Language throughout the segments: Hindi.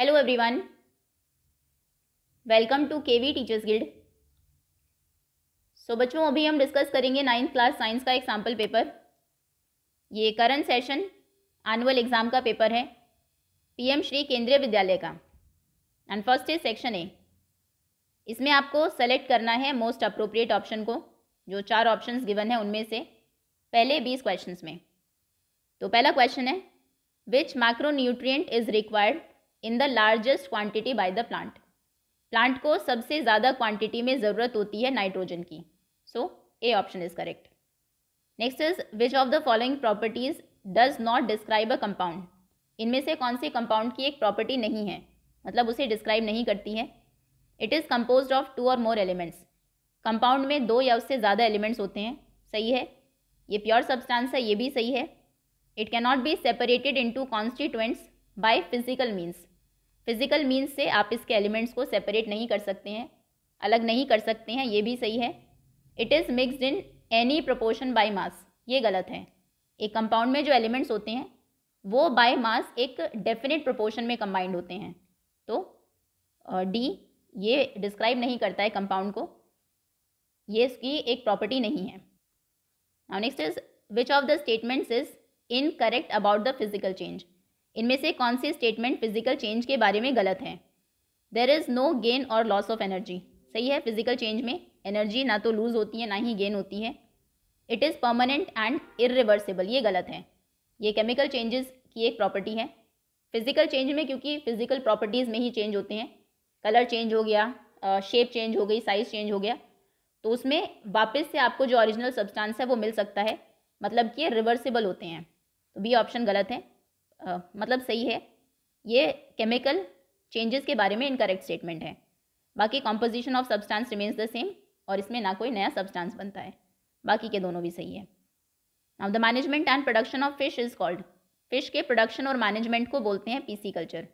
Hello everyone welcome to KV teachers guild so बच्चों अभी हम डिस्कस करेंगे नाइन्थ क्लास साइंस का एक सैम्पल पेपर ये करंट सेशन एनुअल एग्ज़ाम का पेपर है पीएम श्री केंद्रीय विद्यालय का and first is section A इसमें आपको सेलेक्ट करना है मोस्ट अप्रोप्रिएट ऑप्शन को जो चार ऑप्शंस गिवन है उनमें से पहले बीस क्वेश्चन में तो पहला क्वेश्चन है which micro is required in the largest quantity by the plant plant को सबसे ज़्यादा क्वांटिटी में ज़रूरत होती है नाइट्रोजन की so A option is correct next is which of the following properties does not describe a compound इनमें से कौन सी कंपाउंड की एक प्रॉपर्टी नहीं है मतलब उसे डिस्क्राइब नहीं करती है it is compose of two और मोर एलिमेंट्स कंपाउंड में दो या उससे ज़्यादा एलिमेंट्स होते हैं सही है ये प्योर सब्सटेंस है ये भी सही है it cannot be separated into constituents by physical means physical means से आप इसके एलिमेंट्स को सेपरेट नहीं कर सकते हैं अलग नहीं कर सकते हैं ये भी सही है it is mixed in any proportion by mass ये गलत है एक कंपाउंड में जो एलिमेंट्स होते हैं वो बाय मास एक डेफिनेट प्रोपोर्शन में कंबाइंड होते हैं तो डी ये डिस्क्राइब नहीं करता है कंपाउंड को ये इसकी एक प्रॉपर्टी नहीं है next is which of the statements is incorrect about the physical change इनमें से कौन सी स्टेटमेंट फिजिकल चेंज के बारे में गलत हैं देर इज़ नो गेन और लॉस ऑफ एनर्जी सही है फिजिकल चेंज में एनर्जी ना तो लूज होती है ना ही गेन होती है it is permanent and irreversible ये गलत है ये केमिकल चेंजेस की एक प्रॉपर्टी है फिजिकल चेंज में क्योंकि फिजिकल प्रॉपर्टीज़ में ही चेंज होते हैं कलर चेंज हो गया शेप चेंज हो गई साइज चेंज हो गया तो उसमें वापस से आपको जो ओरिजिनल सब्सटेंस है वो मिल सकता है मतलब कि ये रिवर्सिबल होते हैं तो बी ऑप्शन गलत है आ, मतलब सही है ये केमिकल चेंजेस के बारे में इनकरेक्ट स्टेटमेंट है बाकी composition of substance remains the same और इसमें ना कोई नया सब्सटेंस बनता है बाकी के दोनों भी सही है now the management and production of fish is called fish के प्रोडक्शन और मैनेजमेंट को बोलते हैं pisciculture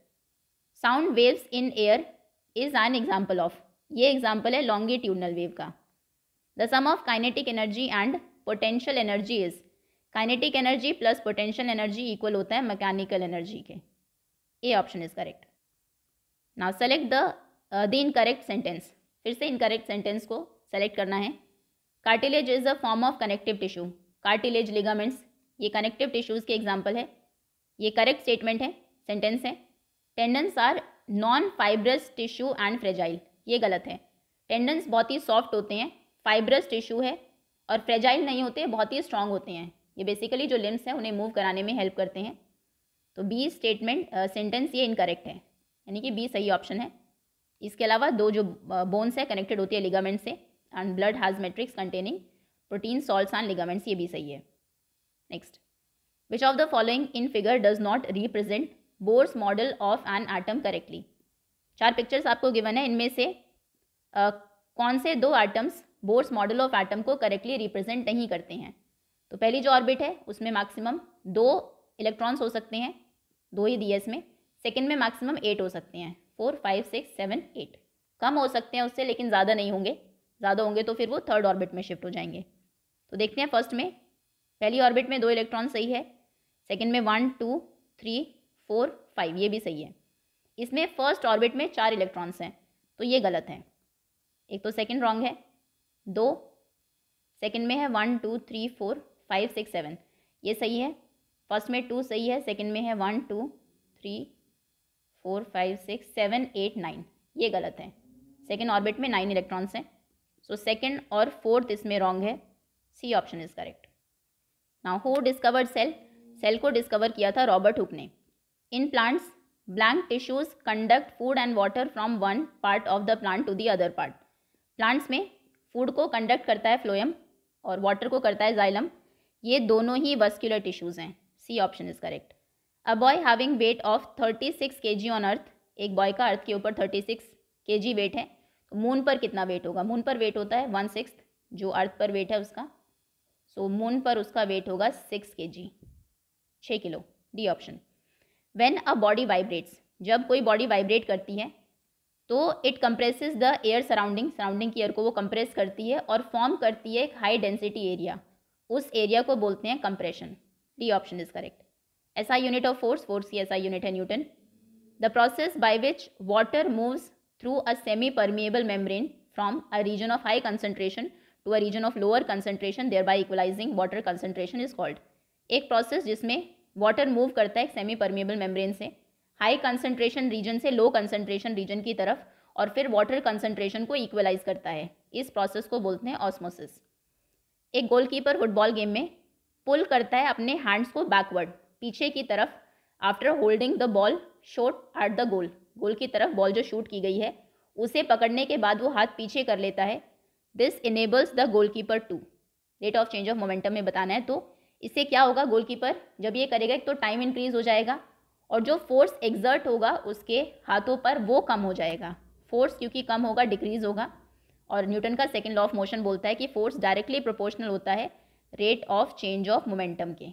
sound waves in air is an example of ये एग्जाम्पल है लॉन्गिट्यूडनल वेव का the sum of kinetic energy and potential energy is kinetic energy plus potential energy equal होता है मैकेनिकल एनर्जी के A option is correct now select the the incorrect sentence फिर से इनकरेक्ट सेंटेंस को सेलेक्ट करना है cartilage is a form of connective tissue cartilage ligaments ये कनेक्टिव टिश्यूज़ के एग्जाम्पल है ये करेक्ट स्टेटमेंट है सेंटेंस है tendons are non fibrous tissue and fragile ये गलत है टेंडेंस बहुत ही सॉफ्ट होते हैं फाइब्रस टिश्यू है और फ्रेजाइल नहीं होते बहुत ही स्ट्रांग होते हैं ये बेसिकली जो लिम्स हैं उन्हें मूव कराने में हेल्प करते हैं तो बी स्टेटमेंट सेंटेंस ये इनकरेक्ट है यानी कि बी सही ऑप्शन है इसके अलावा दो जो बोन्स है कनेक्टेड होती है लिगामेंट से and blood has matrix containing protein salt and ligaments ये भी सही है next which of the following in figure does not represent Bohr's model of an atom correctly चार पिक्चर्स आपको गिवन है इनमें से uh, कौन से दो atoms Bohr's model of atom को करेक्टली रिप्रेजेंट नहीं करते हैं तो पहली जो ऑर्बिट है उसमें मैक्सिमम दो इलेक्ट्रॉन्स हो सकते हैं दो ही डीएस में सेकेंड में मैक्सिमम एट हो सकते हैं four five six seven eight कम हो सकते हैं उससे लेकिन ज़्यादा नहीं होंगे ज़्यादा होंगे तो फिर वो थर्ड ऑर्बिट में शिफ्ट हो जाएंगे तो देखते हैं फर्स्ट में पहली ऑर्बिट में दो इलेक्ट्रॉन सही है सेकेंड में one two three four five ये भी सही है इसमें फर्स्ट ऑर्बिट में चार इलेक्ट्रॉन्स हैं तो ये गलत हैं एक तो सेकेंड रॉन्ग है दो सेकेंड में है one two three four five six seven ये सही है फर्स्ट में टू सही है सेकंड में है one two three four five six seven eight nine ये गलत है सेकेंड ऑर्बिट में नाइन इलेक्ट्रॉन्स हैं सो सेकेंड और फोर्थ इसमें रॉन्ग है C option is correct now who discovered cell cell को डिस्कवर किया था रॉबर्ट हुक ने in plants blank tissues conduct food and water from one part of the plant to the other part plants में फूड को कंडक्ट करता है फ्लोएम और वाटर को करता है जाइलम ये दोनों ही वस्क्यूलर टिश्यूज़ हैं C option is correct a boy having weight of thirty six K G on earth एक बॉय का अर्थ के ऊपर थर्टी सिक्स के जी वेट है तो मून पर कितना वेट होगा मून पर वेट होता है वन सिक्स जो अर्थ पर वेट है उसका सो so, मून पर उसका वेट होगा सिक्स के जी छः kilo D option when a body vibrates जब कोई बॉडी वाइब्रेट करती है तो it compresses the air surrounding surrounding की एयर को वो कंप्रेस करती है और फॉर्म करती है एक हाई डेंसिटी एरिया उस एरिया को बोलते हैं compression D option is correct SI unit of force force की ऐसा यूनिट है newton the process by which water moves through a semi permeable membrane from a region of high concentration to a region of lower concentration thereby equalizing water concentration is called एक प्रोसेस जिसमें वाटर मूव करता है सेमी परमिएबल मेम्ब्रेन से हाई कंसनट्रेशन रीजन से लो कंसनट्रेशन रीजन की तरफ और फिर वाटर कंसनट्रेशन को इक्वलाइज करता है इस प्रोसेस को बोलते हैं ऑस्मोसिस एक गोलकीपर फुटबॉल गेम में पुल करता है अपने हैंड्स को बैकवर्ड पीछे की तरफ after holding the ball shot at the goal goal की तरफ बॉल जो शूट की गई है उसे पकड़ने के बाद वो हाथ पीछे कर लेता है this enables the goalkeeper to rate of change of momentum में बताना है तो इससे क्या होगा गोल कीपर जब ये करेगा तो टाइम इंक्रीज हो जाएगा और जो फोर्स एग्जर्ट होगा उसके हाथों पर वो कम हो जाएगा फोर्स क्योंकि कम होगा डिक्रीज होगा और न्यूटन का सेकेंड लॉ ऑफ मोशन बोलता है कि फोर्स डायरेक्टली प्रोपोर्शनल होता है rate of change of momentum के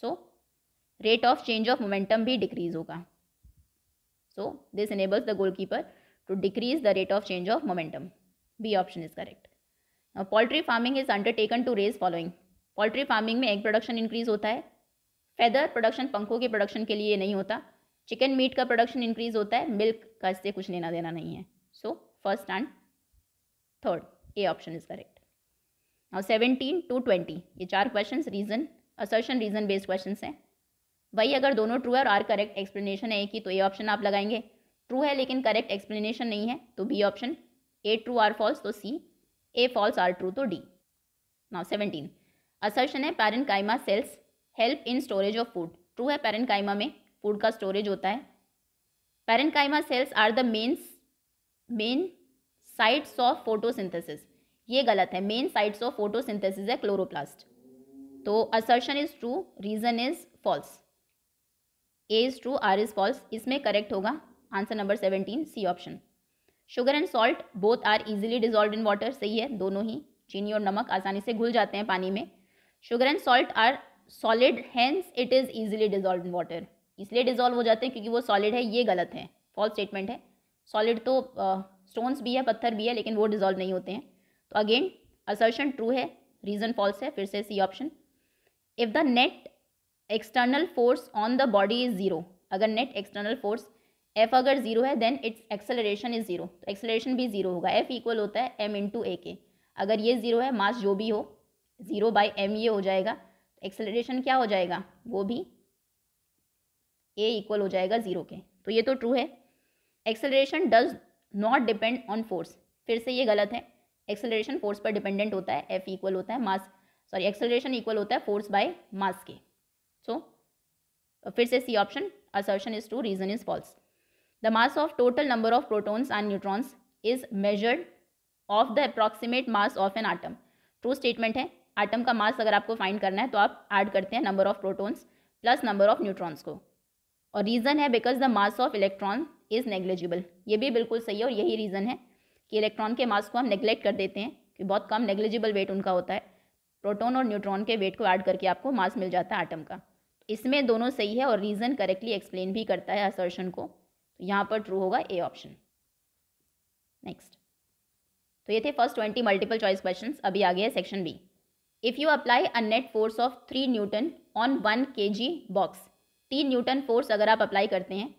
so rate of change of momentum भी डिक्रीज होगा so this enables the goalkeeper to decrease the rate of change of momentum B option is correct poultry farming is undertaken to raise following poultry farming में एग प्रोडक्शन इंक्रीज होता है फैदर प्रोडक्शन पंखों के प्रोडक्शन के लिए नहीं होता चिकन मीट का प्रोडक्शन इंक्रीज होता है मिल्क का इससे कुछ लेना देना नहीं है so first and third A option is correct now seventeen to twenty ये चार question reason assertion reason based question हैं वही अगर दोनों ट्रू है और आर करेक्ट एक्सप्लेनेशन है कि तो ए ऑप्शन आप लगाएंगे ट्रू है लेकिन करेक्ट एक्सप्लेनेशन नहीं है तो B option A true R false तो C A false R true तो डी नाउ सेवनटीन असर्शन है parenchyma cells help in storage of food true है पैरन काइमा में फूड का स्टोरेज होता है parenchyma cells are the mains main sites of photosynthesis ये गलत है मेन साइट्स ऑफ फोटोसिंथेसिस है क्लोरोप्लास्ट तो assertion is true reason is false A is true are is false इसमें करेक्ट होगा answer number seventeen C option sugar and salt both are easily dissolve in water सही है दोनों ही चीनी और नमक आसानी से घुल जाते हैं पानी में sugar and salt are solid hence it is easily dissolve in water इसलिए डिजॉल्व हो जाते हैं क्योंकि वो सॉलिड है ये गलत है फॉल्स स्टेटमेंट है सॉलिड तो स्टोन्स भी है पत्थर भी है लेकिन वो डिजोल्व नहीं होते हैं तो अगेन असर्शन ट्रू है रीजन फॉल्स है फिर से C option if the net external force on the body is zero अगर नेट एक्सटर्नल फोर्स एफ अगर जीरो है then its acceleration is zero तो एक्सेलरेशन भी जीरो होगा एफ इक्वल होता है एम इंटू ए के अगर ये जीरो है मास जो भी हो जीरो बाई एम ये हो जाएगा तो एक्सेलरेशन क्या हो जाएगा वो भी ए इक्वल हो जाएगा जीरो के तो ये तो ट्रू है acceleration does not depend on force फिर से ये गलत है एक्सेलरेशन फोर्स पर डिपेंडेंट होता है एफ इक्वल होता है मास सॉरी एक्सेलरेशन इक्वल होता है फोर्स बाय मास के सो so, फिर से C option assertion is true reason is false the mass of total number of protons and neutrons is measured of the approximate mass of an atom true statement है आटम का मास अगर आपको फाइंड करना है तो आप ऐड करते हैं number of protons plus number of neutrons को और रीज़न है because the mass of electron is negligible ये भी बिल्कुल सही है और यही रीज़न है कि इलेक्ट्रॉन के मास को हम नेग्लेक्ट कर देते हैं कि बहुत कम नेग्लेजिबल वेट उनका होता है प्रोटोन और न्यूट्रॉन के वेट को ऐड करके आपको मास मिल जाता है आटम का इसमें दोनों सही है और रीज़न करेक्टली एक्सप्लेन भी करता है असर्शन को तो यहाँ पर ट्रू होगा ए ऑप्शन नेक्स्ट तो ये थे first twenty multiple choice question अभी आ गया section B if you apply a net force of three newton on one K G box तीन न्यूटन फोर्स अगर आप अप्लाई करते हैं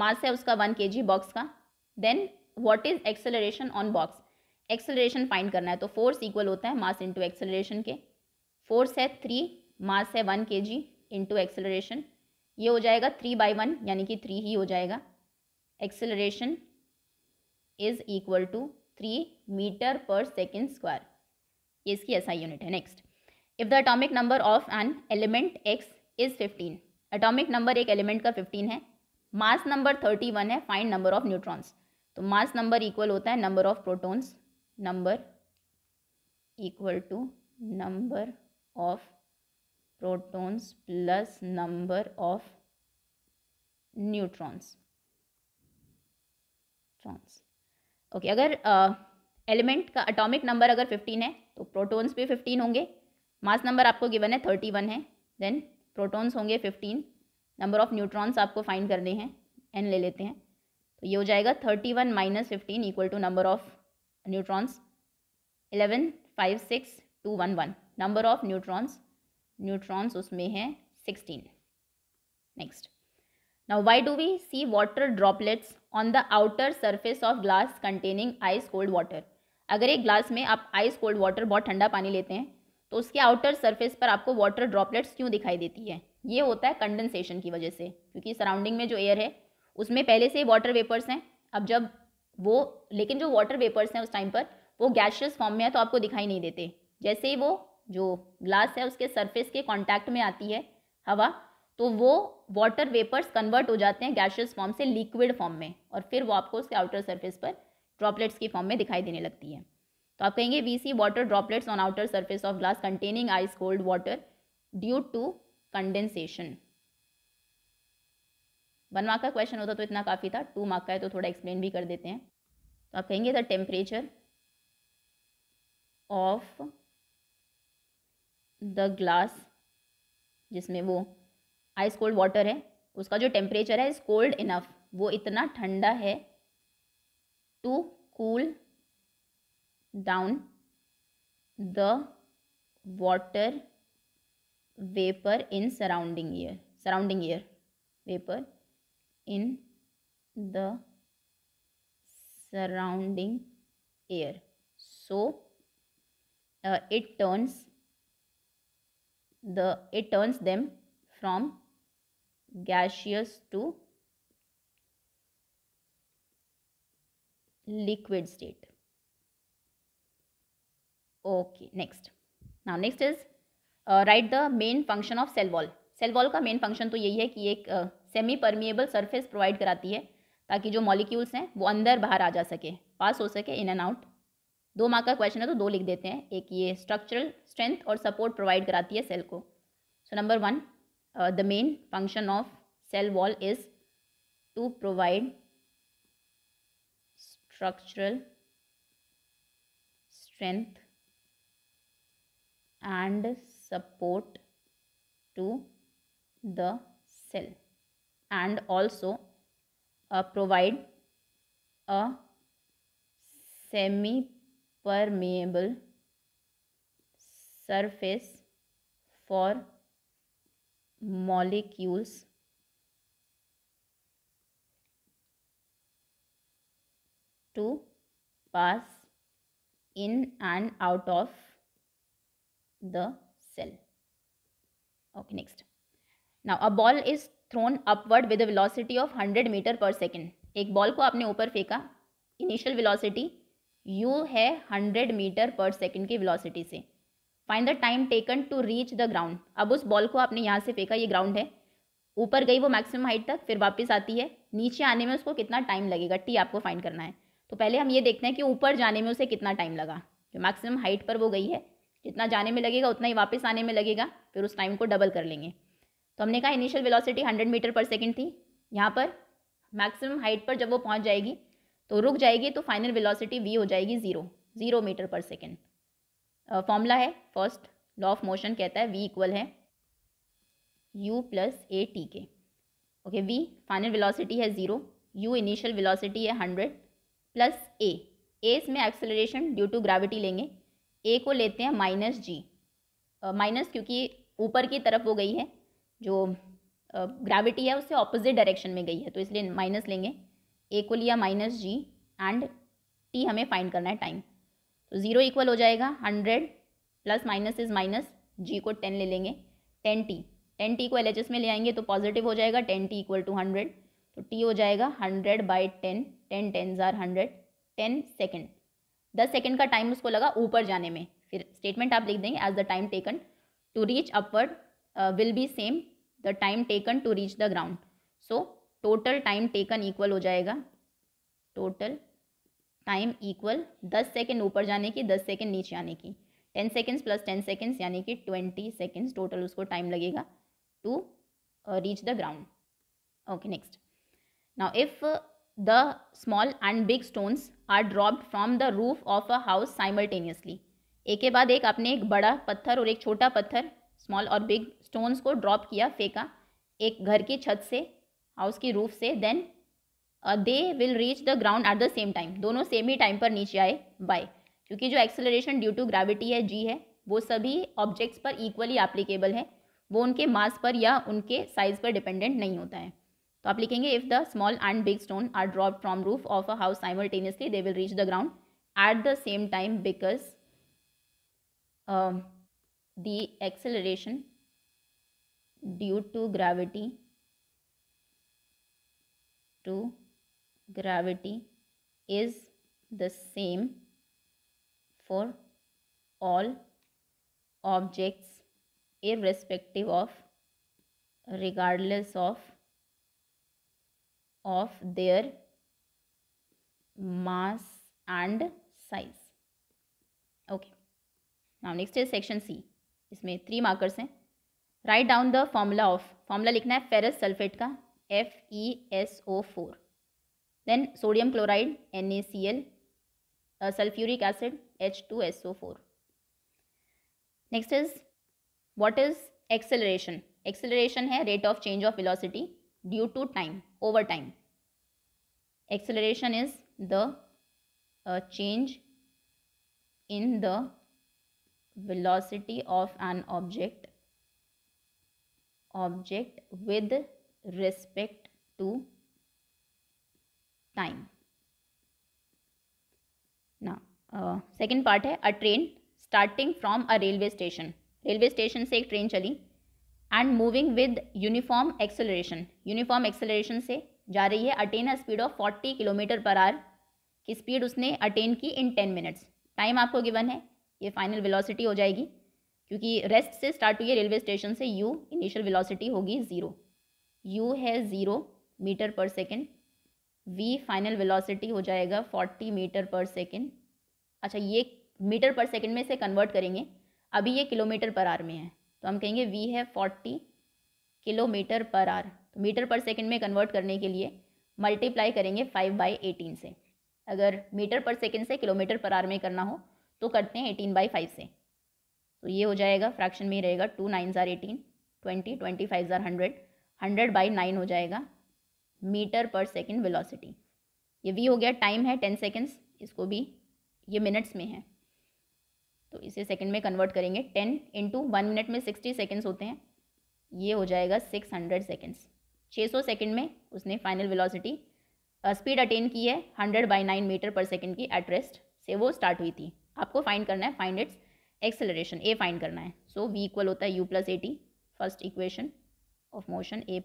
मास है उसका वन के बॉक्स का then what is acceleration on box acceleration find करना है तो फोर्स इक्वल होता है मास इंटू एक्सेलरेशन के फोर्स है थ्री मास है वन के जी इंटू एक्सेलरेशन ये हो जाएगा थ्री बाई वन यानी कि थ्री ही हो जाएगा acceleration is equal to three meter per second square ये इसकी ऐसा यूनिट है next if the atomic number of an element X is fifteen atomic number एक एलिमेंट का फिफ्टीन है मास नंबर थर्टी वन है फाइंड नंबर ऑफ न्यूट्रॉन्स तो मास नंबर इक्वल होता है number of protons number equal to number of protons plus number of neutrons ट्रॉन्स ओके अगर एलिमेंट uh, का अटोमिक नंबर अगर फिफ्टीन है तो प्रोटॉन्स भी फिफ्टीन होंगे मास नंबर आपको गिवन है थर्टी वन है देन प्रोटॉन्स होंगे फिफ्टीन नंबर ऑफ न्यूट्रॉन्स आपको फाइंड करने हैं एन ले लेते हैं तो ये हो जाएगा thirty one minus fifteen equal to number of neutrons eleven five six two one one number of neutrons neutrons उसमें हैं sixteen next now why do we see water droplets on the outer surface of glass containing ice cold water अगर एक ग्लास में आप आइस कोल्ड वाटर बहुत ठंडा पानी लेते हैं तो उसके आउटर सर्फेस पर आपको वाटर ड्रॉपलेट्स क्यों दिखाई देती है ये होता है कंडेंसेशन की वजह से क्योंकि सराउंडिंग में जो एयर है उसमें पहले से वाटर वेपर्स हैं अब जब वो लेकिन जो वाटर वेपर्स हैं उस टाइम पर वो गैशियस फॉर्म में है तो आपको दिखाई नहीं देते जैसे ही वो जो ग्लास है उसके सरफेस के कॉन्टैक्ट में आती है हवा तो वो वाटर वेपर्स कन्वर्ट हो जाते हैं गैशियस फॉर्म से लिक्विड फॉर्म में और फिर वो आपको उसके आउटर सर्फेस पर ड्रॉपलेट्स की फॉर्म में दिखाई देने लगती है तो आप कहेंगे we see water droplets on outer surface of glass containing ice cold water due to condensation one mark का क्वेश्चन होता तो इतना काफ़ी था टू मार्क का है तो थोड़ा एक्सप्लेन भी कर देते हैं तो आप कहेंगे the temperature of the glass जिसमें वो आइस कोल्ड वाटर है उसका जो टेम्परेचर है इज कोल्ड इनफ वो इतना ठंडा है to cool down the water vapor in surrounding air surrounding air vapor in the surrounding air so uh, it turns the it turns them from gaseous to liquid state okay next now next is right the main function of cell wall cell wall का मेन फंक्शन तो यही है कि एक सेमी परमिएबल सरफेस प्रोवाइड कराती है ताकि जो मॉलिक्यूल्स हैं वो अंदर बाहर आ जा सके पास हो सके इन एंड आउट दो मार्क का क्वेश्चन है तो दो लिख देते हैं एक ये स्ट्रक्चरल स्ट्रेंथ और सपोर्ट प्रोवाइड कराती है सेल को so number one the main function of cell wall is to provide structural strength and support to the cell and also uh, provide a semi permeable surface for molecules to pass in and out of the cell. Okay, next. Now, a ball is thrown upward with a velocity of 100 meter per second. एक बॉल को आपने ऊपर फेंका इनिशियल वेलोसिटी u है 100 मीटर पर सेकंड की वेलोसिटी से find the time taken to reach the ground अब उस बॉल को आपने यहाँ से फेंका ये ग्राउंड है ऊपर गई वो मैक्सिमम हाइट तक फिर वापस आती है नीचे आने में उसको कितना टाइम लगेगा टी आपको फाइंड करना है तो पहले हम ये देखते हैं कि ऊपर जाने में उसे कितना टाइम लगा जो मैक्सिमम हाइट पर वो गई है जितना जाने में लगेगा उतना ही वापस आने में लगेगा फिर उस टाइम को डबल कर लेंगे तो हमने कहा initial velocity hundred meter per second थी यहाँ पर मैक्सिमम हाइट पर जब वो पहुँच जाएगी तो रुक जाएगी तो फाइनल वेलोसिटी वी हो जाएगी zero zero meter per second formula है फर्स्ट लॉ ऑफ मोशन कहता है वी इक्वल है यू प्लस ए टी के ओके वी फाइनल वेलोसिटी है ज़ीरो यू इनिशियल विलॉसिटी है हंड्रेड प्लस ए ए इसमें एक्सेलरेशन ड्यू टू ग्रेविटी लेंगे ए को लेते हैं माइनस जी माइनस क्योंकि ऊपर की तरफ वो गई है जो ग्रेविटी है उससे ऑपोजिट डायरेक्शन में गई है तो इसलिए माइनस लेंगे ए को लिया माइनस जी एंड टी हमें फाइंड करना है टाइम तो ज़ीरो इक्वल हो जाएगा hundred plus minus is minus G को टेन ले लेंगे टेन टी टेन टी को एल एच एस में ले आएंगे तो पॉजिटिव हो जाएगा ten T equal to hundred तो टी हो जाएगा hundred by ten ten ten ज़ार हंड्रेड टेन सेकेंड दस सेकेंड का टाइम उसको लगा ऊपर जाने में फिर स्टेटमेंट आप लिख देंगे as the time taken to reach upward will be same the time taken to reach the ground so total time taken equal हो जाएगा टोटल टाइम इक्वल दस सेकेंड ऊपर जाने की दस सेकेंड नीचे आने की ten seconds plus ten seconds यानी कि ट्वेंटी सेकेंड्स टोटल उसको टाइम लगेगा to reach the ground okay next now if the small and big stones are dropped from the roof of a house simultaneously एक के बाद एक आपने एक बड़ा पत्थर और एक छोटा पत्थर स्मॉल और बिग स्टोन्स को ड्रॉप किया फेंका एक घर की छत से हाउस की रूफ से then they will reach the ground at the same time दोनों सेम ही टाइम पर नीचे आए बाय क्योंकि जो एक्सेलरेशन ड्यू टू ग्रेविटी है जी है वो सभी ऑब्जेक्ट्स पर इक्वली एप्लीकेबल है वो उनके मास पर या उनके साइज पर डिपेंडेंट नहीं होता है तो आप लिखेंगे if the small and big stone are drop from roof of a house simultaneously they will reach the ground at the same time because the acceleration due to gravity to gravity is the same for all objects irrespective of regardless of of their mass and size okay now next is section c इसमें थ्री मार्कर्स हैं write down the formula of formula लिखना है फेरस सल्फेट का F E S O four then sodium chloride N A C L sulphuric acid H two S O four next is what is acceleration acceleration है rate of change of velocity due to time over time. Acceleration is the uh, change in the velocity of an object object with respect to time. Now, uh, second part hai a train starting from a railway station. railway station se ek train chali and moving with uniform acceleration uniform acceleration से जा रही है attain a speed of forty kilometer per hour की स्पीड उसने अटेन की इन टेन मिनट्स टाइम आपको गिवन है ये फाइनल वेलोसिटी हो जाएगी क्योंकि रेस्ट से स्टार्ट हुई है रेलवे स्टेशन से यू इनिशियल वेलोसिटी होगी ज़ीरो यू है zero meter per second V final velocity हो जाएगा फोर्टी मीटर पर सेकेंड अच्छा ये मीटर पर सेकेंड में से कन्वर्ट करेंगे अभी ये किलोमीटर पर आर में है तो हम कहेंगे वी है फोर्टी किलोमीटर पर आर तो मीटर पर सेकेंड में कन्वर्ट करने के लिए मल्टीप्लाई करेंगे फाइव बाई एटीन से अगर मीटर पर सेकेंड से किलोमीटर पर आर में करना हो तो करते हैं एटीन बाई फाइव से तो ये हो जाएगा फ्रैक्शन में ही रहेगा टू नाइन ज़ार एटीन ट्वेंटी ट्वेंटी फाइव ज़ार हंड्रेड हंड्रेड बाई नाइन हो जाएगा मीटर पर सेकेंड वेलोसिटी ये वी हो गया टाइम है टेन सेकेंड्स इसको भी ये मिनट्स में है तो इसे सेकंड में कन्वर्ट करेंगे टेन इंटू वन मिनट में सिक्सटी सेकेंड्स होते हैं ये हो जाएगा सिक्स हंड्रेड सेकेंड्स छः सौ सेकेंड में उसने फाइनल वेलोसिटी स्पीड अटेन की है hundred by nine meter per second की एटरेस्ट से वो स्टार्ट हुई थी आपको फाइंड करना है find its acceleration A find करना है सो वी इक्वल होता है U plus A T first equation of motion A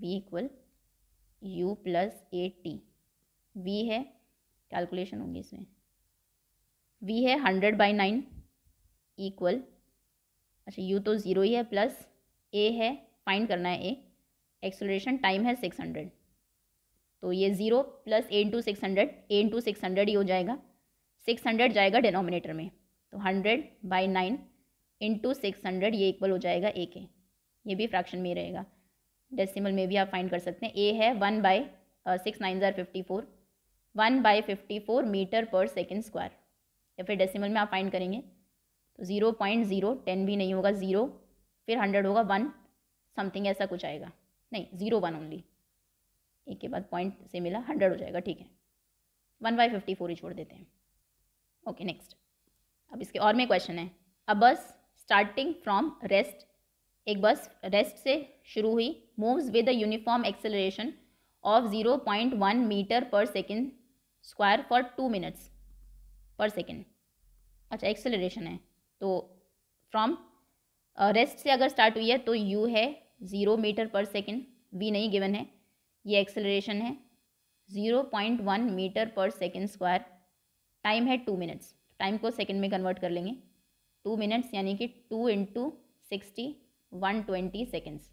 V equal U plus A T V है कैलकुलेशन होंगी इसमें वी है हंड्रेड बाई नाइन इक्वल अच्छा यू तो ज़ीरो ही है प्लस ए है फाइंड करना है ए एक्सलोरेशन टाइम है सिक्स हंड्रेड तो ये zero plus A into six hundred A into six hundred ही हो जाएगा सिक्स हंड्रेड जाएगा डिनोमिनेटर में तो hundred by nine into six hundred ये इक्वल हो जाएगा ए के ये भी फ्रैक्शन में रहेगा डेसिमल में भी आप फाइंड कर सकते हैं ए है वन बाई सिक्स नाइन ज़ार fifty four one by fifty four meter per second square या फिर डेसिमल में आप फाइंड करेंगे तो ज़ीरो पॉइंट ज़ीरो टेन भी नहीं होगा ज़ीरो फिर हंड्रेड होगा वन समथिंग ऐसा कुछ आएगा नहीं ज़ीरो वन ओनली एक के बाद पॉइंट से मिला हंड्रेड हो जाएगा ठीक है वन बाई फिफ्टी फोर ही छोड़ देते हैं ओके नेक्स्ट अब इसके और में क्वेश्चन है अ बस स्टार्टिंग फ्रॉम रेस्ट एक बस रेस्ट से शुरू हुई moves with a uniform acceleration of zero point one meter per second square for two minutes per second अच्छा एक्सेलरेशन है तो फ्रॉम रेस्ट से अगर स्टार्ट हुई है तो यू है zero meter per second V नहीं गिवन है ये एक्सेलरेशन है zero point one meter per second square time है टू मिनट्स टाइम को सेकेंड में कन्वर्ट कर लेंगे टू मिनट्स यानी कि two into sixty one twenty seconds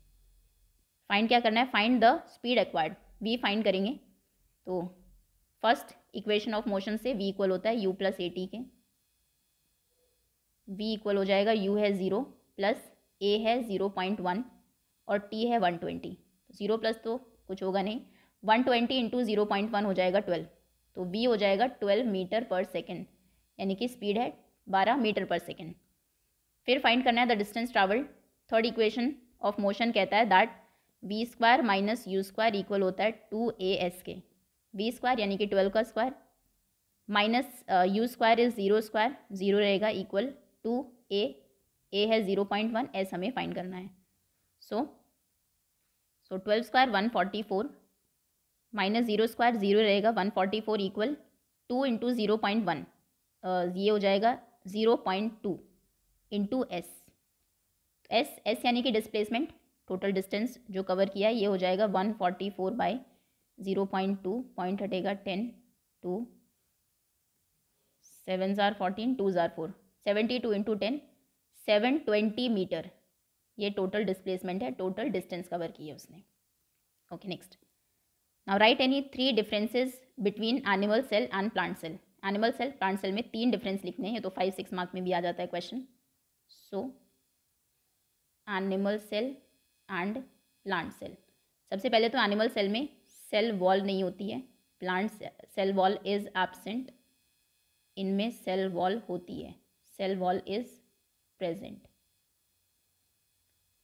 find क्या करना है find the speed acquired V find करेंगे तो फर्स्ट इक्वेशन ऑफ मोशन से वी इक्वल होता है यू प्लस ए टी के वी इक्वल हो जाएगा यू है ज़ीरो प्लस ए है ज़ीरो पॉइंट वन और टी है वन ट्वेंटी ज़ीरो प्लस तो कुछ होगा नहीं one twenty into zero point one हो जाएगा ट्वेल्व तो वी हो जाएगा ट्वेल्व मीटर पर सेकेंड यानी कि स्पीड है बारह मीटर पर सेकेंड फिर फाइंड करना है the distance travel third equation of motion कहता है that V square minus U square equal होता है टू ए एस के वी स्क्वायर यानी कि ट्वेल्व का square minus U square is zero square zero रहेगा इक्वल टू ए ए है ज़ीरो पॉइंट वन एस हमें फाइंड करना है so so twelve square one forty four minus zero square zero रहेगा one forty four equal to into zero point one ये हो जाएगा zero point two into S S S यानी कि डिस्प्लेसमेंट टोटल डिस्टेंस जो कवर किया है ये हो जाएगा one forty four by zero point two point हटेगा टेन टू सेवन ज़ार फोर्टीन टू ज़ार four seventy two into ten seven twenty metre ये टोटल डिस्प्लेसमेंट है टोटल डिस्टेंस कवर की है उसने okay next now right any three differences between animal cell and plant cell animal cell plant cell में तीन डिफरेंस लिखने हैं तो फाइव सिक्स मार्क में भी आ जाता है question so animal cell and plant cell सबसे पहले तो एनिमल सेल में सेल वॉल नहीं होती है plant cell wall is absent इनमें सेल वॉल होती है cell wall is present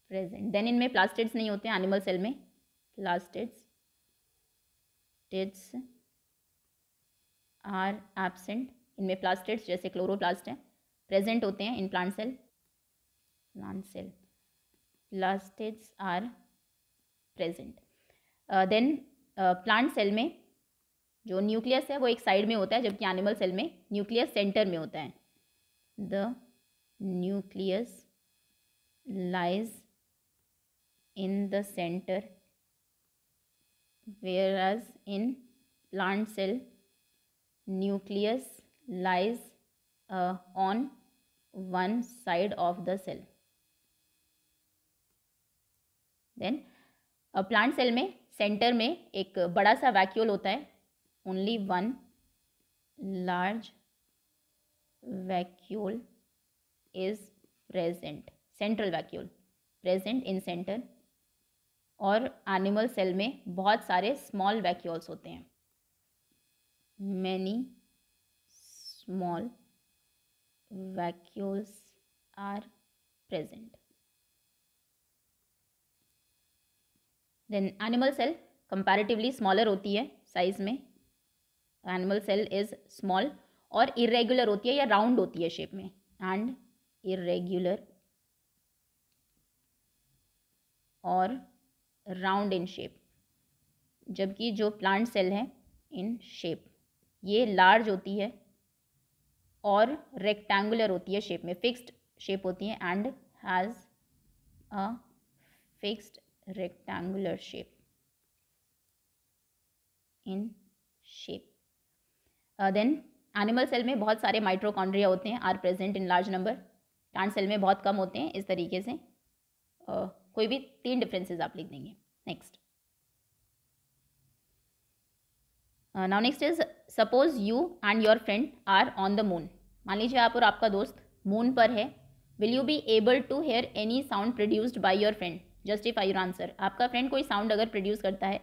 present then इनमें प्लास्टिड्स नहीं होते एनिमल सेल में प्लास्टिड्स टिड्स आर एबसेंट इनमें प्लास्टिड्स जैसे क्लोरोप्लास्ट है प्रेजेंट होते हैं in plant cell plant cell plastids are present then plant cell में जो न्यूक्लियस है वो एक साइड में होता है जबकि एनिमल सेल में न्यूक्लियस सेंटर में होता है the nucleus lies in the centre whereas in plant cell nucleus lies on one side of the cell then plant cell में सेंटर में एक बड़ा सा वैक्यूल होता है only one large vacuole is present central vacuole present in centre और एनिमल सेल में बहुत सारे स्मॉल वैक्यूल्स होते हैं many small vacuoles are present then animal cell comparatively smaller होती है साइज़ में एनिमल सेल इज़ स्मॉल और इरेगुलर होती है या राउंड होती है शेप में एंड इरेगुलर और राउंड इन शेप जबकि जो प्लांट सेल है इन शेप ये लार्ज होती है और रेक्टेंगुलर होती है शेप में फिक्स्ड शेप होती है and has a fixed rectangular shape in shape then animal cell में बहुत सारे माइट्रोकॉन्ड्रिया होते हैं are present in large number plant cell में बहुत कम होते हैं इस तरीके से uh, कोई भी तीन डिफरेंसेस आप लिख देंगे next now next is suppose you and your friend are on the moon मान लीजिए आप और आपका दोस्त मून पर है will you be able to hear any sound produced by your friend justify your answer आपका फ्रेंड कोई साउंड अगर प्रोड्यूस करता है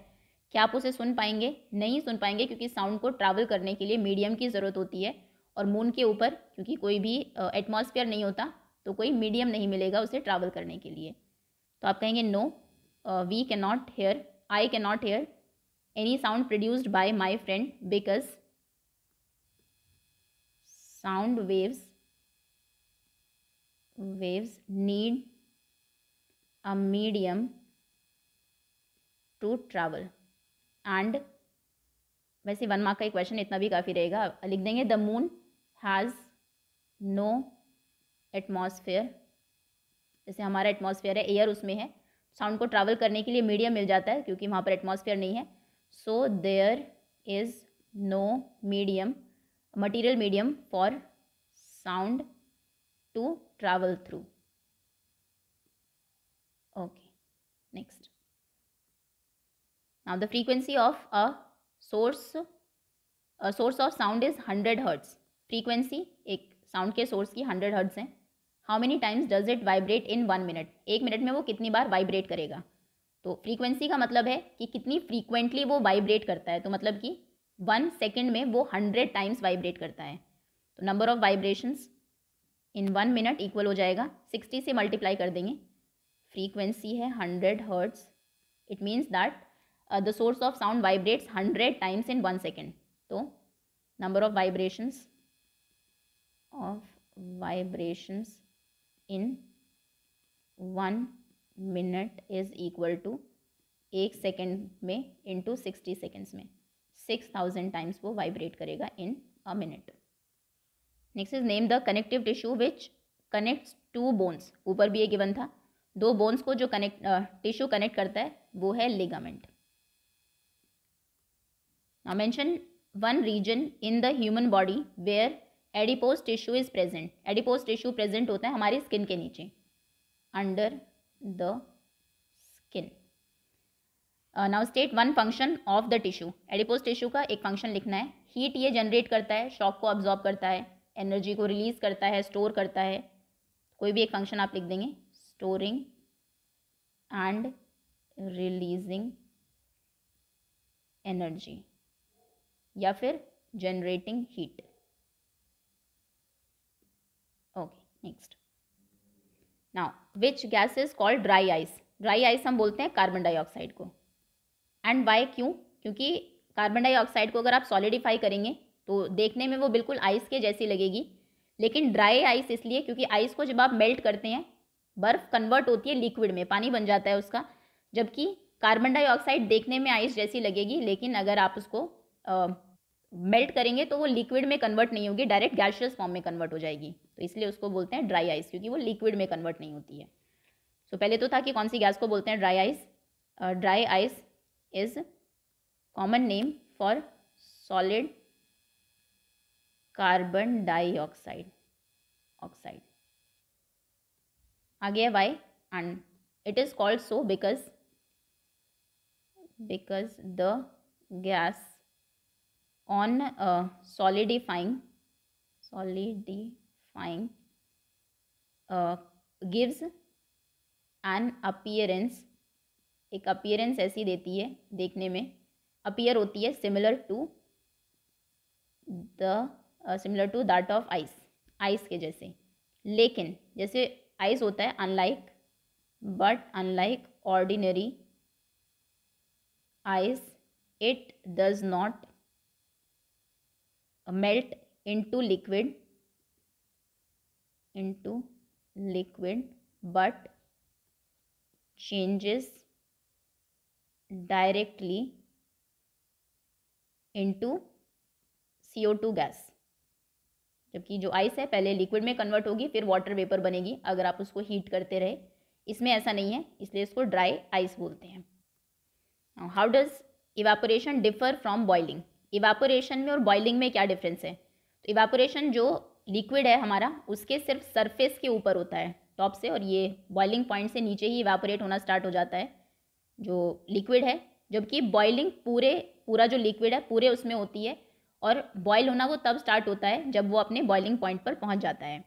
क्या आप उसे सुन पाएंगे नहीं सुन पाएंगे क्योंकि साउंड को ट्रैवल करने के लिए मीडियम की ज़रूरत होती है और मून के ऊपर क्योंकि कोई भी एटमॉस्फेयर नहीं होता तो कोई मीडियम नहीं मिलेगा उसे ट्रैवल करने के लिए तो आप कहेंगे no we can not hear I can not hear any sound produced by my friend because sound waves waves need a medium to travel and वैसे वन मार्क का एक क्वेश्चन इतना भी काफ़ी रहेगा लिख देंगे the moon has no atmosphere जैसे हमारा एटमोसफेयर है एयर उसमें है साउंड को ट्रैवल करने के लिए मीडियम मिल जाता है क्योंकि वहाँ पर एटमोसफेयर नहीं है so there is no medium material medium for sound to travel through now the frequency of a source a source of sound is 100 hertz frequency एक sound के source की 100 hertz है how many times does it vibrate in one minute एक मिनट में वो कितनी बार vibrate करेगा तो frequency का मतलब है कि कितनी frequently वो vibrate करता है तो मतलब कि वन सेकेंड में वो हंड्रेड टाइम्स वाइब्रेट करता है तो number of vibrations in one minute equal हो जाएगा सिक्सटी से मल्टीप्लाई कर देंगे फ्रीक्वेंसी है hundred hertz it means that the source of sound vibrates hundred times in one second तो number of vibrations of vibrations in one minute is equal to एक सेकेंड में टू सिक्सटी सेकेंड्स में सिक्स थाउजेंड टाइम्स वो वाइब्रेट करेगा in a minute next is name the connective tissue which connects two bones ऊपर भी ये गिवन था दो बोन्स को जो कनेक्ट टिश्यू कनेक्ट करता है वो है ligament Now mention one region in the human body where adipose tissue is present adipose tissue present होता है हमारी स्किन के नीचे under the skin now state one function of the tissue adipose tissue का एक फंक्शन लिखना है हीट ये जनरेट करता है शॉक को ऑब्जॉर्ब करता है एनर्जी को रिलीज करता है स्टोर करता है कोई भी एक फंक्शन आप लिख देंगे स्टोरिंग एंड रिलीजिंग एनर्जी या फिर generating heat okay next now which gas is called dry ice dry ice हम बोलते हैं कार्बन डाइऑक्साइड को एंड वाई क्यों क्योंकि कार्बन डाइऑक्साइड को अगर आप सॉलिडिफाई करेंगे तो देखने में वो बिल्कुल आइस के जैसी लगेगी लेकिन ड्राई आइस इसलिए क्योंकि आइस को जब आप मेल्ट करते हैं बर्फ कन्वर्ट होती है लिक्विड में पानी बन जाता है उसका जबकि कार्बन डाइऑक्साइड देखने में आइस जैसी लगेगी लेकिन अगर आप उसको मेल्ट करेंगे तो वो लिक्विड में कन्वर्ट नहीं होगी डायरेक्ट गैशियस फॉर्म में कन्वर्ट हो जाएगी तो इसलिए उसको बोलते हैं ड्राई आइस क्योंकि वो लिक्विड में कन्वर्ट नहीं होती है सो तो so, पहले तो था कि कौन सी गैस को बोलते हैं dry ice dry ice is common name for solid carbon dioxide oxide आगे है why and it is called so because because the gas on uh, solidifying solidifying uh, gives an appearance एक appearance ऐसी देती है देखने में appear होती है similar to the uh, similar to that of ice ice के जैसे लेकिन जैसे ice होता है unlike but unlike ordinary ice it does not melt liquid liquid liquid but changes directly directly CO two gas जबकि जो आइस है पहले लिक्विड में कन्वर्ट होगी फिर वाटर वेपर बनेगी अगर आप उसको हीट करते रहे इसमें ऐसा नहीं है इसलिए इसको ड्राई आइस बोलते हैं how does evaporation differ from boiling evaporation में और बॉइलिंग में क्या डिफरेंस है तो इवापोरेशन जो लिक्विड है हमारा उसके सिर्फ सरफेस के ऊपर होता है टॉप से और ये बॉइलिंग पॉइंट से नीचे ही इवापोरेट होना स्टार्ट हो जाता है जो लिक्विड है जबकि बॉइलिंग पूरे पूरा जो लिक्विड है पूरे उसमें होती है और बॉयल होना वो तब स्टार्ट होता है जब वो अपने बॉइलिंग पॉइंट पर पहुँच जाता है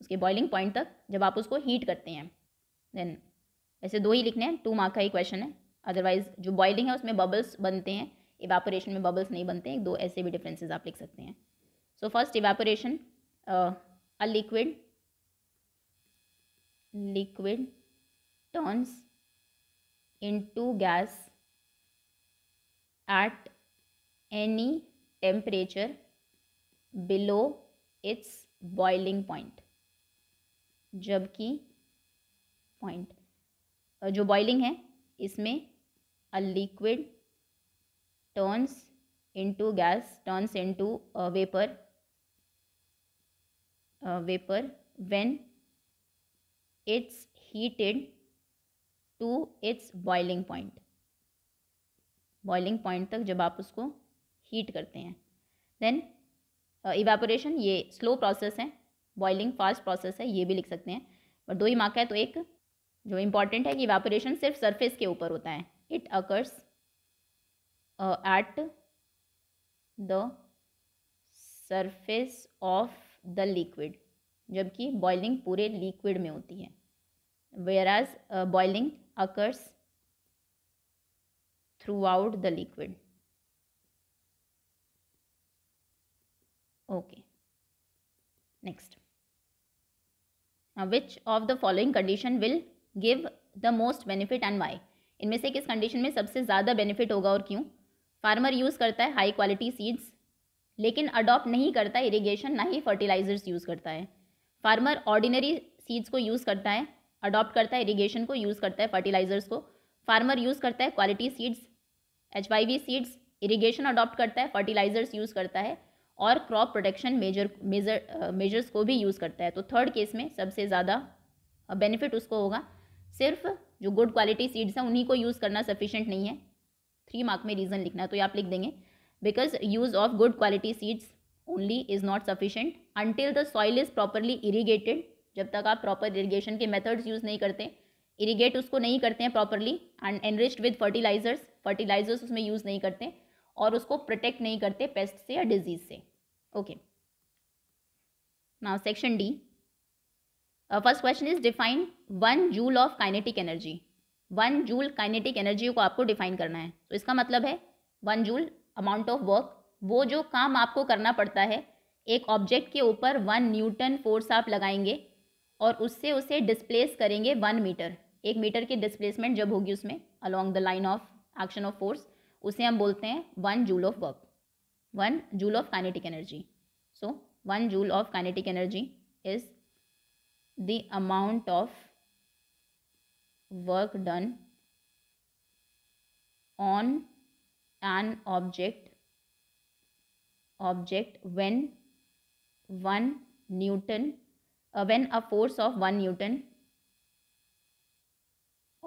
उसके बॉइलिंग पॉइंट तक जब आप उसको हीट करते हैं देन ऐसे दो ही लिखने हैं टू मार्क का ही क्वेश्चन है अदरवाइज जो बॉइलिंग है उसमें बबल्स बनते हैं इवेपोरेशन में बबल्स नहीं बनते हैं दो ऐसे भी डिफरेंसेस आप लिख सकते हैं so first evaporation a liquid liquid turns into gas at any temperature below its boiling point जबकि पॉइंट uh, जो बॉइलिंग है इसमें a liquid turns into gas turns into a vapor a vapor when it's heated to its boiling point boiling point तक जब आप उसको heat करते हैं then इवेपोरेशन uh, ये स्लो प्रोसेस है बॉइलिंग फास्ट प्रोसेस है ये भी लिख सकते हैं और दो ही मार्क है तो एक जो इम्पॉर्टेंट है कि इवेपोरेशन सिर्फ सरफेस के ऊपर होता है it occurs at the surface of the liquid जबकि बॉइलिंग पूरे लिक्विड में होती है whereas boiling occurs throughout the liquid okay next which of the following condition will give the most benefit and why इनमें से किस कंडीशन में सबसे ज़्यादा बेनिफिट होगा और क्यों फार्मर यूज़ करता है हाई क्वालिटी सीड्स लेकिन अडॉप्ट नहीं करता इरिगेशन ना ही फर्टिलाइजर्स यूज़ करता है फार्मर ऑर्डिनरी सीड्स को यूज़ करता है अडॉप्ट करता है इरिगेशन को यूज़ करता है फर्टिलाइजर्स को फार्मर यूज़ करता है quality seeds H seeds irrigation adopt करता है फर्टिलाइजर्स यूज़ करता है और crop protection measure measure measures को भी यूज़ करता है तो थर्ड केस में सबसे ज़्यादा बेनिफिट uh, उसको होगा सिर्फ जो गुड क्वालिटी सीड्स हैं उन्हीं को यूज़ करना सफिशेंट नहीं है थ्री मार्क में रीज़न लिखना है तो ये आप लिख देंगे because use of good quality seeds only is not sufficient until the soil is properly irrigated जब तक आप प्रॉपर इरीगेशन के मेथड्स यूज़ नहीं करते इरीगेट उसको नहीं करते हैं properly and enriched with fertilizers fertilizers उसमें यूज़ नहीं करते और उसको प्रोटेक्ट नहीं करते पेस्ट से या डिजीज़ से okay now section D first question is define one joule of kinetic energy one joule kinetic energy को आपको डिफाइन करना है तो इसका मतलब है one joule amount of work वो जो काम आपको करना पड़ता है एक ऑब्जेक्ट के ऊपर वन न्यूटन फोर्स आप लगाएंगे और उससे उसे डिस्प्लेस करेंगे वन मीटर एक मीटर की डिस्प्लेसमेंट जब होगी उसमें along the line of action of force उसे हम बोलते हैं one joule of work one joule of kinetic energy so one joule of kinetic energy is the amount of work done on an object object when one newton uh, when a force of one newton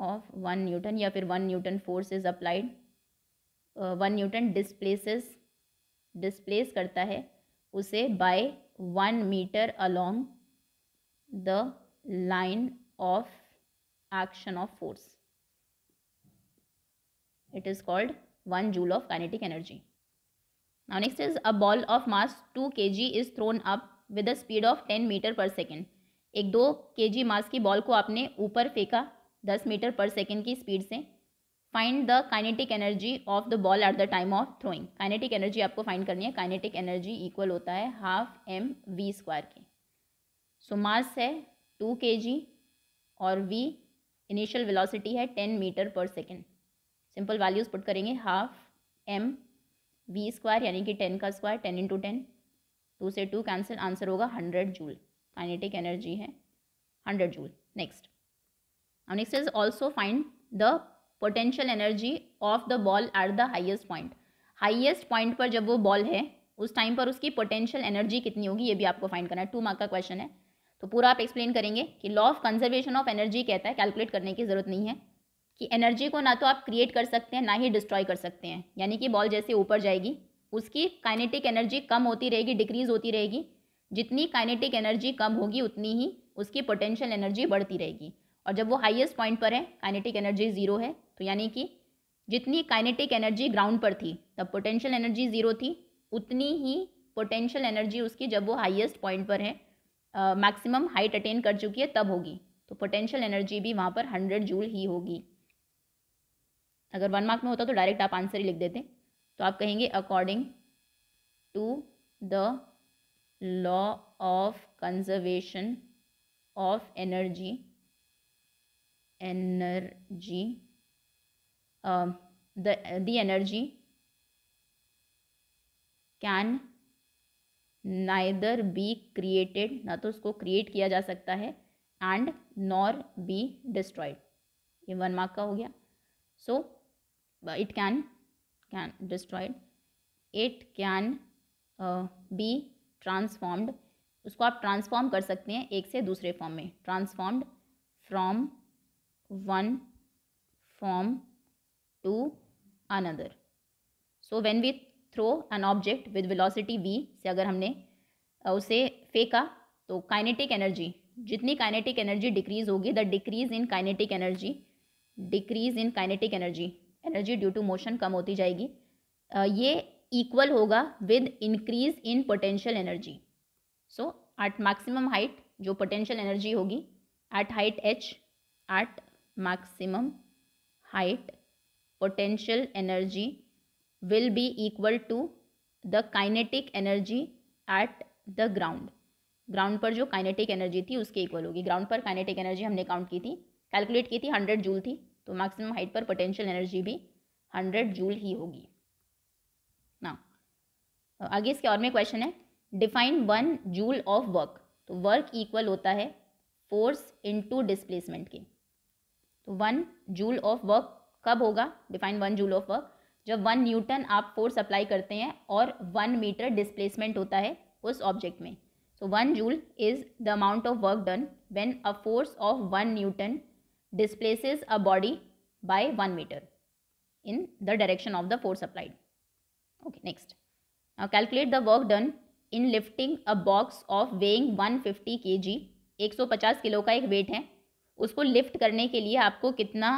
of one newton या फिर one newton force is applied uh, one newton displaces displace करता है उसे by 1 meter along the line of action of force it is called 1 joule of kinetic energy now next is a ball of mass 2 kg is thrown up with a speed of 10 meter per second एक दो के जी मास की बॉल को आपने ऊपर फेंका दस मीटर पर सेकेंड की स्पीड से find the kinetic energy of the ball at the time of throwing kinetic energy आपको फाइंड करनी है काइनेटिक एनर्जी इक्वल होता है हाफ एम वी स्क्वायर के सो मास है टू के जी और वी इनिशियल वेलोसिटी है ten metre per second simple values put करेंगे हाफ एम वी स्क्वायर यानी कि टेन का square ten into ten two से टू कैंसिल आंसर होगा हंड्रेड जूल काइनेटिक एनर्जी है हंड्रेड जूल नेक्स्ट और next is also find the potential energy of the ball at the highest point highest point पर जब वो बॉल है उस टाइम पर उसकी पोटेंशियल एनर्जी कितनी होगी ये भी आपको फाइंड करना है टू मार्क का क्वेश्चन है तो पूरा आप एक्सप्लेन करेंगे कि law of conservation of energy कहता है कैलकुलेट करने की ज़रूरत नहीं है कि एनर्जी को ना तो आप क्रिएट कर सकते हैं ना ही डिस्ट्रॉय कर सकते हैं यानी कि बॉल जैसे ऊपर जाएगी उसकी काइनेटिक एनर्जी कम होती रहेगी डिक्रीज होती रहेगी जितनी काइनेटिक एनर्जी कम होगी उतनी ही उसकी पोटेंशियल एनर्जी बढ़ती रहेगी और जब वो हाईएस्ट पॉइंट पर है काइनेटिक एनर्जी ज़ीरो है तो यानी कि जितनी काइनेटिक एनर्जी ग्राउंड पर थी तब पोटेंशियल एनर्जी ज़ीरो थी उतनी ही पोटेंशियल एनर्जी उसकी जब वो हाइएस्ट पॉइंट पर है मैक्सिमम हाइट अटेन कर चुकी है तब होगी तो पोटेंशियल एनर्जी भी वहाँ पर हंड्रेड जूल ही होगी अगर वन मार्क में होता तो डायरेक्ट आप आंसर ही लिख देते तो आप कहेंगे according to the law of conservation of energy energy the energy can neither be created ना तो उसको क्रिएट किया जा सकता है एंड नॉर बी डिस्ट्रॉयड ये वन मार्क का हो गया so it can can destroyed it can be transformed उसको आप ट्रांसफॉर्म कर सकते हैं एक से दूसरे फॉर्म में transformed from one form to another so when we throw an object with velocity V से अगर हमने उसे फेंका तो काइनेटिक एनर्जी जितनी काइनेटिक एनर्जी डिक्रीज होगी the decrease in kinetic energy decrease in kinetic energy energy due to motion कम होती जाएगी ये इक्वल होगा with increase in potential energy so at maximum height जो पोटेंशियल एनर्जी होगी at height H at maximum height potential energy will be equal to the kinetic energy at the ground ground पर जो काइनेटिक एनर्जी थी उसके इक्वल होगी ग्राउंड पर काइनेटिक एनर्जी हमने काउंट की थी कैलकुलेट की थी हंड्रेड जूल थी तो मैक्सिमम हाइट पर पोटेंशियल एनर्जी भी हंड्रेड जूल ही होगी ना आगे इसके और में क्वेश्चन है define one joule of work तो वर्क इक्वल होता है फोर्स इनटू डिस्प्लेसमेंट के तो वन जूल ऑफ वर्क कब होगा define one joule of work जब वन न्यूटन आप फोर्स अप्लाई करते हैं और वन मीटर डिस्प्लेसमेंट होता है उस ऑब्जेक्ट में so one joule is the amount of work done when a force of one newton displaces a body by one metre in the direction of the force applied okay next now calculate the work done in lifting a box of weighing 150 kg 150 kilo का एक वेट है उसको लिफ्ट करने के लिए आपको कितना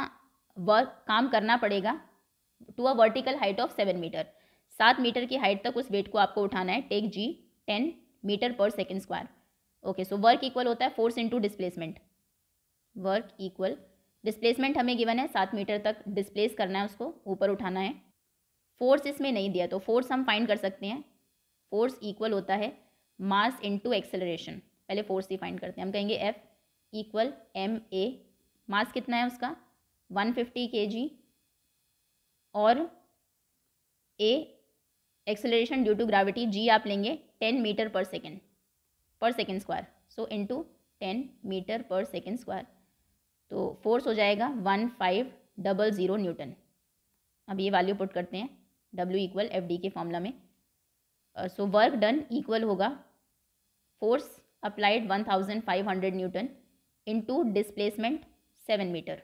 वर्क काम करना पड़ेगा to a vertical height of seven metre सात मीटर की हाइट तक उस वेट को आपको उठाना है take g ten metre per second square okay so work equal होता है force into displacement work equal displacement हमें गिवन है सात मीटर तक डिस्प्लेस करना है उसको ऊपर उठाना है फोर्स इसमें नहीं दिया तो फोर्स हम फाइंड कर सकते हैं फोर्स इक्वल होता है मास इंटू एक्सेलरेशन पहले फोर्स ही फाइंड करते हैं हम कहेंगे F equal M A mass कितना है उसका वन फिफ्टी के जी और a acceleration due to gravity g आप लेंगे ten metre per second per second square so into ten metre per second square तो फोर्स हो जाएगा one five double zero newton अब ये वैल्यू पुट करते हैं डब्ल्यू इक्वल एफ डी के फॉर्मूला में सो वर्क डन इक्वल होगा force applied one thousand five hundred newton into displacement seven metre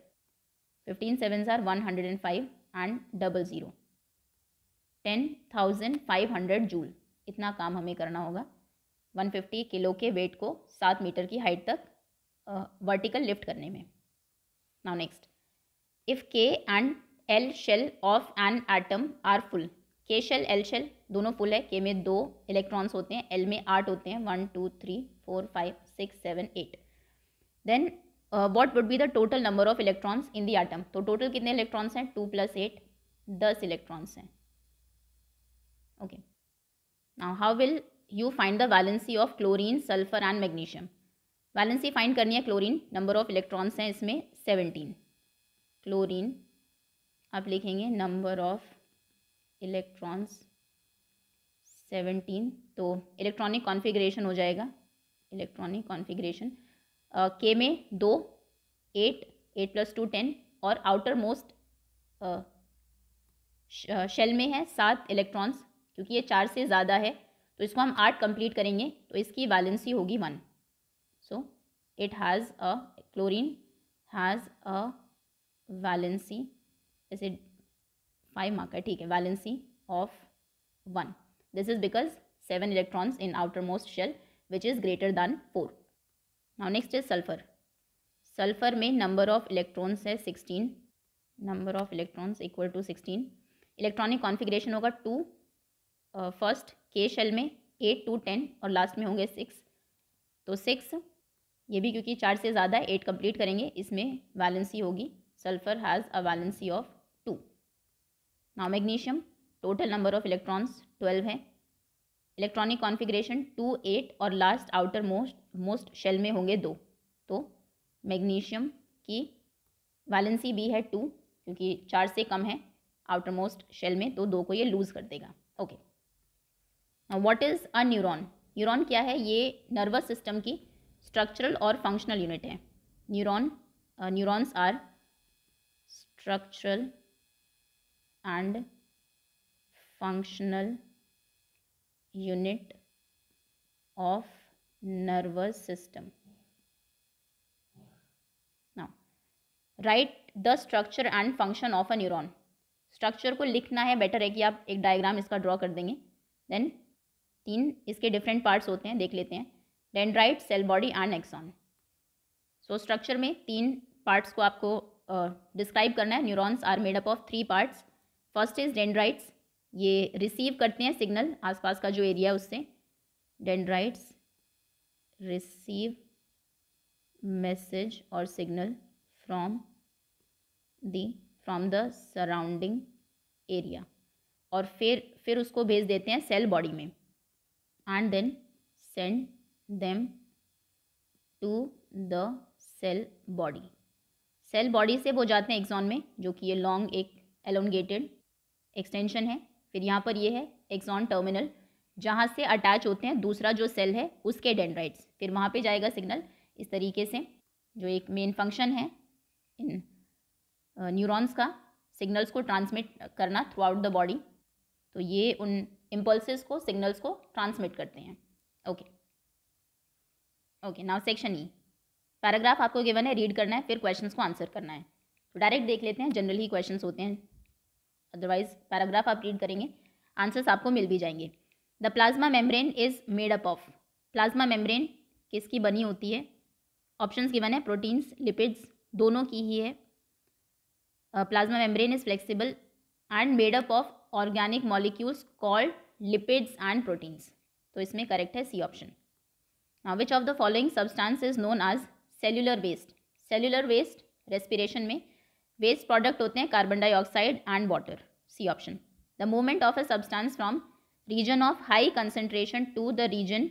fifteen seven are one hundred and five and double zero ten thousand five hundred joule इतना काम हमें करना होगा वन फिफ्टी किलो के वेट को सात मीटर की हाइट तक वर्टिकल uh, लिफ्ट करने में now next if K and L shell of an atom are full K shell L shell दोनों फुल है के में दो इलेक्ट्रॉन्स होते हैं एल में आठ होते हैं one two three four five six seven eight then what would be the total number of electrons in the atom तो टोटल कितने इलेक्ट्रॉन्स हैं टू प्लस एट दस इलेक्ट्रॉन्स हैं okay now how will you find the valency of chlorine sulphur and magnesium valency find करनी है क्लोरीन नंबर ऑफ इलेक्ट्रॉन्स हैं इसमें सेवनटीन क्लोरीन आप लिखेंगे नंबर ऑफ इलेक्ट्रॉन्स सेवनटीन तो इलेक्ट्रॉनिक कॉन्फ़िगरेशन हो जाएगा इलेक्ट्रॉनिक कॉन्फ़िगरेशन के में दो eight eight plus two ten और आउटर मोस्ट शेल में है सात इलेक्ट्रॉन्स क्योंकि ये चार से ज़्यादा है तो इसको हम आठ कंप्लीट करेंगे तो इसकी वैलेंसी होगी one so it has a chlorine has a valency जैसे फाइव मार्क है ठीक है valency of one this is because seven electrons in outermost shell which is greater than four now next is sulphur sulphur में नंबर ऑफ इलेक्ट्रॉन्स है sixteen number of electrons equal to sixteen electronic configuration होगा टू फर्स्ट के शेल में एट टू टेन और लास्ट में होंगे सिक्स तो सिक्स ये भी क्योंकि चार से ज़्यादा एट कंप्लीट करेंगे इसमें वैलेंसी होगी sulphur has a valency of two now magnesium total number of electrons twelve हैं इलेक्ट्रॉनिक कॉन्फिग्रेशन टू एट और last outermost most shell में होंगे दो तो मैग्नीशियम की वैलेंसी भी है टू क्योंकि चार से कम है आउटर मोस्ट शेल में तो दो को ये लूज़ कर देगा okay what is a neuron neuron क्या है ये नर्वस सिस्टम की स्ट्रक्चरल और फंक्शनल यूनिट है neuron neurons are structural and functional unit of nervous system ना right the structure and function of a neuron. Structure को लिखना है बेटर है कि आप एक डायग्राम इसका ड्रॉ कर देंगे देन तीन इसके डिफरेंट पार्ट्स होते हैं देख लेते हैं then right cell body and axon so structure में तीन पार्ट्स को आपको डिस्क्राइब uh, करना है neurons are made up of three parts first is dendrites ये रिसीव करते हैं सिग्नल आसपास का जो एरिया उससे डेंड्राइट्स रिसीव मैसेज और signal from the from the surrounding area और फिर फिर उसको भेज देते हैं सेल बॉडी में and then send them to the cell body cell body से वो जाते हैं एक्सॉन में जो कि ये लॉन्ग एक एलोंगेटेड एक्सटेंशन है फिर यहाँ पर ये है एक्सॉन टर्मिनल जहाँ से अटैच होते हैं दूसरा जो सेल है उसके डेंड्राइट्स फिर वहाँ पे जाएगा सिग्नल इस तरीके से जो एक मेन फंक्शन है इन न्यूरॉन्स का सिग्नल्स को ट्रांसमिट करना थ्रू आउट द बॉडी तो ये उन इम्पल्स को सिग्नल्स को ट्रांसमिट करते हैं okay okay now section E paragraph आपको गिवन है रीड करना है फिर क्वेश्चंस को आंसर करना है तो डायरेक्ट देख लेते हैं जनरल ही क्वेश्चंस होते हैं अदरवाइज पैराग्राफ आप रीड करेंगे आंसर्स आपको मिल भी जाएंगे the plasma membrane is made up of plasma membrane किसकी बनी होती है ऑप्शंस गिवन है प्रोटीन्स लिपिड्स दोनों की ही है plasma membrane is flexible and made up of organic molecules called lipids and proteins तो इसमें करेक्ट है C option which of the following substance is known as cellular waste cellular waste respiration में वेस्ट प्रोडक्ट होते हैं carbon dioxide and water C option the movement of a substance from region of high concentration to the region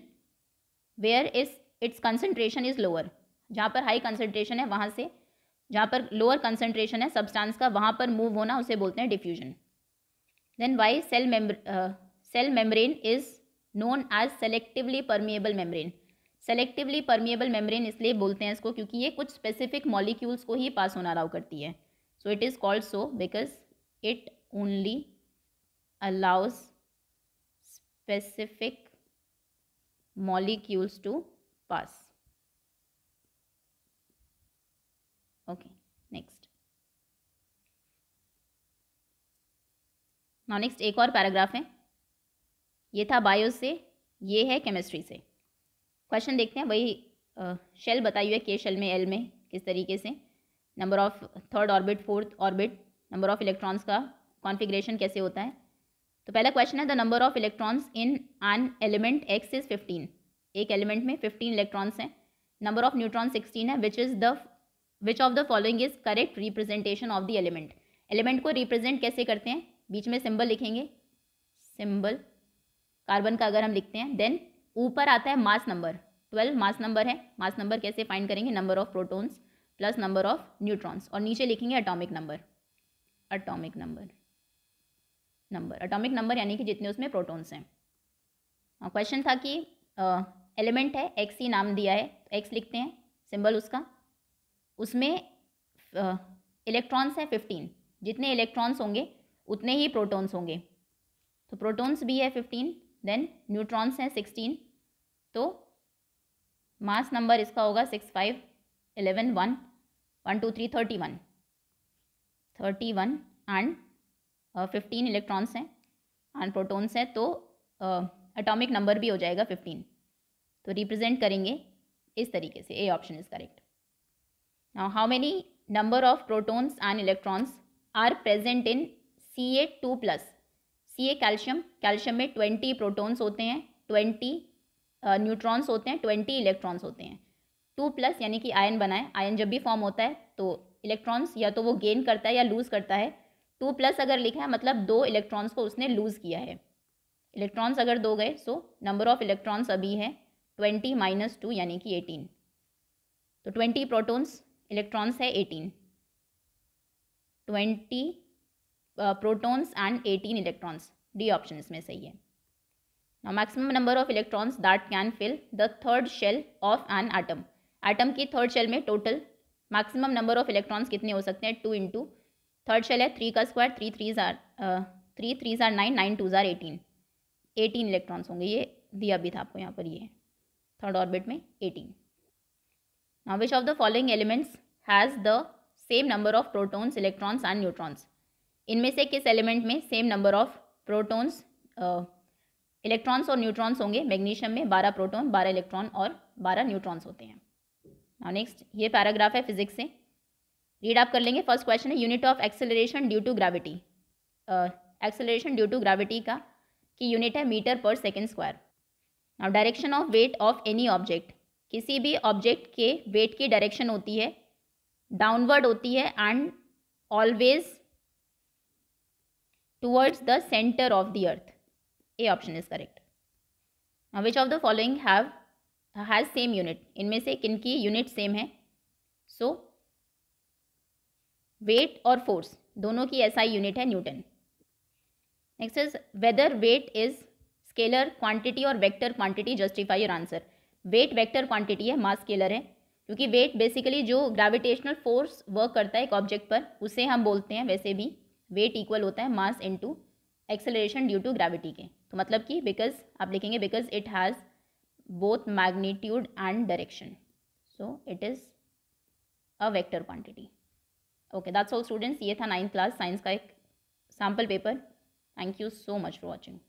where is its concentration is lower जहाँ पर हाई कंसेंट्रेशन है वहाँ से जहाँ पर लोअर कंसेंट्रेशन है सब्सटेंस का वहाँ पर मूव होना उसे बोलते हैं diffusion then why cell cell membrane is known as selectively permeable membrane selectively permeable membrane इसलिए बोलते हैं इसको क्योंकि ये कुछ स्पेसिफिक मॉलिक्यूल्स को ही पास होना अलाउ करती है so it is called so because it only allows specific molecules to pass okay next now next एक और पैराग्राफ है ये था बायो से ये है केमिस्ट्री से क्वेश्चन देखते हैं वही शेल बताइए के शेल में एल में किस तरीके से number of third orbit fourth orbit number of electrons का कॉन्फिग्रेशन कैसे होता है तो पहला क्वेश्चन है the number of electrons in an element X is fifteen एक एलिमेंट में फिफ्टीन इलेक्ट्रॉन्स हैं नंबर ऑफ न्यूट्रॉन सिक्सटीन है which is the which of the following is correct representation of the element element को रिप्रेजेंट कैसे करते हैं बीच में सिंबल लिखेंगे सिंबल कार्बन का अगर हम लिखते हैं देन ऊपर आता है mass number twelve mass number है मास नंबर कैसे फाइंड करेंगे number of protons plus number of neutrons और नीचे लिखेंगे atomic number atomic number number atomic number यानी कि जितने उसमें प्रोटोन्स हैं क्वेश्चन हाँ, था कि एलिमेंट है एक्स ही नाम दिया है तो एक्स लिखते हैं सिंबल उसका उसमें इलेक्ट्रॉन्स हैं फिफ्टीन जितने इलेक्ट्रॉन्स होंगे उतने ही प्रोटॉन्स होंगे तो प्रोटॉन्स भी है फिफ्टीन देन न्यूट्रॉन्स हैं सिक्सटीन तो मास नंबर इसका होगा six five eleven one one two three thirty one thirty one and fifteen electrons हैं एंड प्रोटोन्स हैं तो एटॉमिक uh, नंबर भी हो जाएगा फिफ्टीन तो रिप्रेजेंट करेंगे इस तरीके से A option is correct now how many number of protons and electrons are present in C A two plus C A calcium calcium में ट्वेंटी प्रोटोन्स होते हैं ट्वेंटी न्यूट्रॉन्स uh, होते हैं ट्वेंटी इलेक्ट्रॉन्स होते हैं टू प्लस यानी कि आयन बनाए आयन जब भी फॉर्म होता है तो इलेक्ट्रॉन्स या तो वो गेन करता है या लूज़ करता है टू प्लस अगर लिखा है मतलब दो इलेक्ट्रॉन्स को उसने लूज़ किया है इलेक्ट्रॉन्स अगर दो गए सो नंबर ऑफ इलेक्ट्रॉन्स अभी है ट्वेंटी माइनस टू यानी कि एटीन तो ट्वेंटी प्रोटॉन्स इलेक्ट्रॉन्स है eighteen twenty protons and eighteen electrons D option इसमें सही है maximum number of electrons that can fill the third shell of an item atom की थर्ड शेल में total maximum number of electrons कितने हो सकते हैं टू इंटू थर्ड शेल है थ्री का स्क्वायर थ्री थ्री ज़ार थ्री थ्री ज़ार नाइन नाइन टू ज़ार एटीन एटीन इलेक्ट्रॉन्स होंगे ये दिया भी था आपको यहाँ पर ये थर्ड ऑर्बिट में eighteen now which of the following elements has the same number of protons electrons and neutrons इनमें से किस एलिमेंट में same number of protons electrons और न्यूट्रॉन्स होंगे मैग्नीशियम में बारह प्रोटोन बारह इलेक्ट्रॉन और बारह न्यूट्रॉन्स होते हैं नाउ नेक्स्ट ये पैराग्राफ है फिजिक्स से रीड आप कर लेंगे फर्स्ट क्वेश्चन है unit of acceleration due to gravity acceleration due to gravity का की यूनिट है metre per second square now direction of weight of any object किसी भी ऑब्जेक्ट के वेट की डायरेक्शन होती है डाउनवर्ड होती है and always towards the centre of the earth A option is correct which of the following have has same unit इनमें से किन की यूनिट सेम है सो वेट और फोर्स दोनों की ऐसा यूनिट है newton next is whether weight is scalar quantity और vector quantity justify your answer weight vector quantity है मास स्केलर है क्योंकि वेट बेसिकली जो ग्रेविटेशनल फोर्स वर्क करता है एक ऑब्जेक्ट पर उसे हम बोलते हैं वैसे भी वेट इक्वल होता है mass into acceleration due to gravity के तो मतलब कि बिकॉज आप लिखेंगे because it has both magnitude and direction. So it is a vector quantity. Okay, that's all students. ये था 9th class science का एक sample paper. Thank you so much for watching.